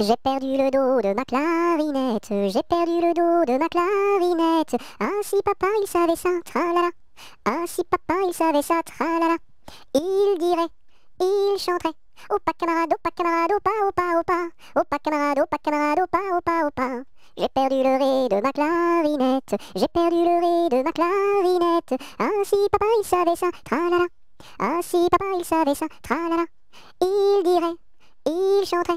J'ai perdu le dos de ma clarinette, j'ai perdu le dos de ma clarinette. Ainsi ah, papa il savait ça, tralala. Ainsi ah, papa il savait ça, tralala. Il dirait, il chanterait. pas camarade, pas camarade, pa opa opa. pas camarade, pas camarade, pas opa opa. J'ai perdu le ré de ma clarinette, j'ai perdu le ré de ma clarinette. Ainsi ah, papa il savait ça, tralala. Ah Ainsi, papa il savait ça, tralala. Il dirait, il chanterait.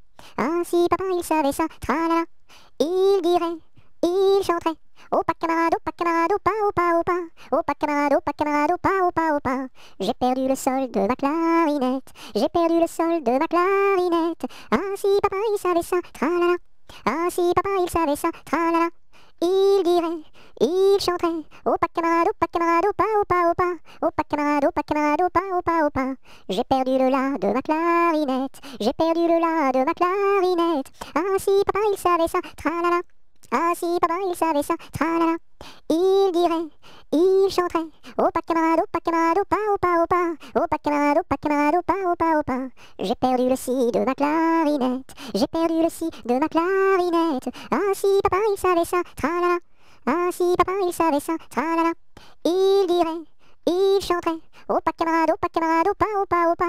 Ainsi papa il savait ça, tralala, il dirait, il chanterait. Oh pas camarade, oh pas camarade, oh pas, au pas, Au pas, oh pas camarade, pas camarade, au pas, au pas, au pas. J'ai perdu le sol de ma clarinette, j'ai perdu le sol de ma clarinette. Ainsi papa il savait ça, tralala. Ah si papa il savait ça, tralala. Il dirait, il chanterait Au pas camarade, pas camarade, au pas Au pas camarade, pas camarade, pas au pas J'ai perdu le la de ma clarinette J'ai perdu le la de ma clarinette Ah si papa il savait ça, tra la Ah si papa il savait ça, tra la la il dirait, il chanterait pas camarade, pas camarade, au pas Au pas camarade, pas camarade, pas au pas J'ai perdu le si de ma clarinette J'ai perdu le si de ma clarinette Ah si papa il savait ça, tra la ah si papa il savait ça, ah là, il dirait, il chanterait, opa camarade, opa camarade, opa opa opa.